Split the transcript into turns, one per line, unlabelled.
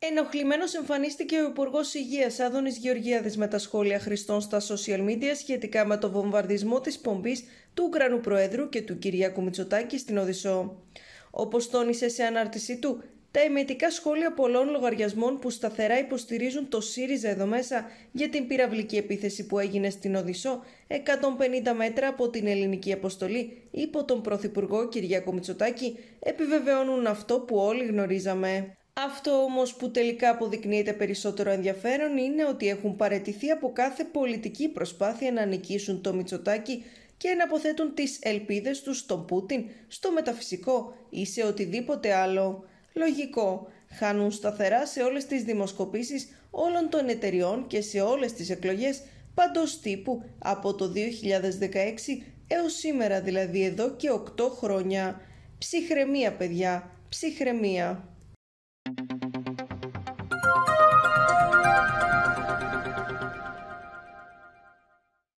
Ενοχλημένος εμφανίστηκε ο Υπουργός Υγείας Άδωνης Γεωργίαδης με τα σχόλια χρηστών στα social media σχετικά με το βομβαρδισμό της πομπής του Ουκρανού Προέδρου και του Κυριάκου Μητσοτάκη στην Οδυσσό. Όπως τόνισε σε ανάρτησή του, τα εμετικά σχόλια πολλών λογαριασμών που σταθερά υποστηρίζουν το ΣΥΡΙΖΑ εδώ μέσα για την πυραυλική επίθεση που έγινε στην Οδυσσό 150 μέτρα από την ελληνική αποστολή υπό τον Πρωθυπουργό Κυριάκο Μητσοτάκη επιβεβαιώνουν αυτό που όλοι γνωρίζαμε. Αυτό όμως που τελικά αποδεικνύεται περισσότερο ενδιαφέρον είναι ότι έχουν παρετηθεί από κάθε πολιτική προσπάθεια να νικήσουν το Μητσοτάκι και να αποθέτουν τις ελπίδες τους στον Πούτιν, στο μεταφυσικό ή σε οτιδήποτε άλλο. Λογικό, χάνουν σταθερά σε όλες τις δημοσκοπήσεις όλων των εταιριών και σε όλες τις εκλογές παντός τύπου από το 2016 έως σήμερα δηλαδή εδώ και 8 χρόνια. Ψυχραιμία παιδιά, ψυχραιμία.